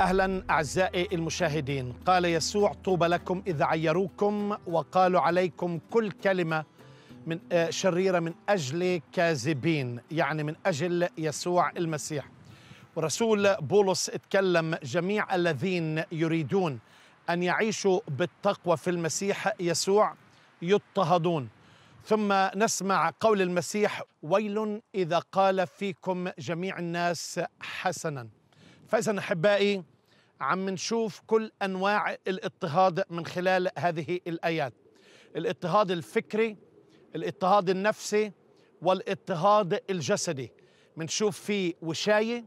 اهلا اعزائي المشاهدين قال يسوع طوبى لكم اذا عيروكم وقالوا عليكم كل كلمه من آه، شريره من اجل كاذبين يعني من اجل يسوع المسيح ورسول بولس اتكلم جميع الذين يريدون ان يعيشوا بالتقوى في المسيح يسوع يضطهدون ثم نسمع قول المسيح ويل اذا قال فيكم جميع الناس حسنا فإذا أحبائي عم نشوف كل أنواع الاضطهاد من خلال هذه الآيات الاضطهاد الفكري الاضطهاد النفسي والاضطهاد الجسدي بنشوف في وشاية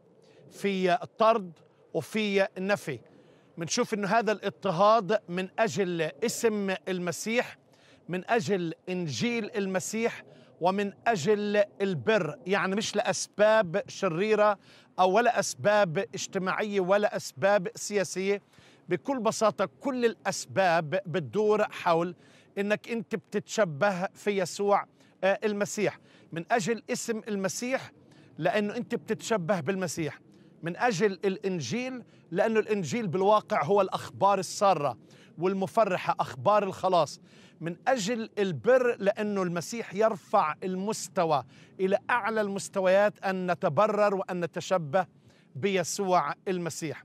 في طرد وفي نفي بنشوف انه هذا الاضطهاد من اجل اسم المسيح من اجل انجيل المسيح ومن اجل البر يعني مش لاسباب شريره او ولا اسباب اجتماعيه ولا اسباب سياسيه بكل بساطه كل الاسباب بتدور حول انك انت بتتشبه في يسوع آه، المسيح من اجل اسم المسيح لانه انت بتتشبه بالمسيح من اجل الانجيل لانه الانجيل بالواقع هو الاخبار الساره والمفرحة أخبار الخلاص من أجل البر لأنه المسيح يرفع المستوى إلى أعلى المستويات أن نتبرر وأن نتشبه بيسوع المسيح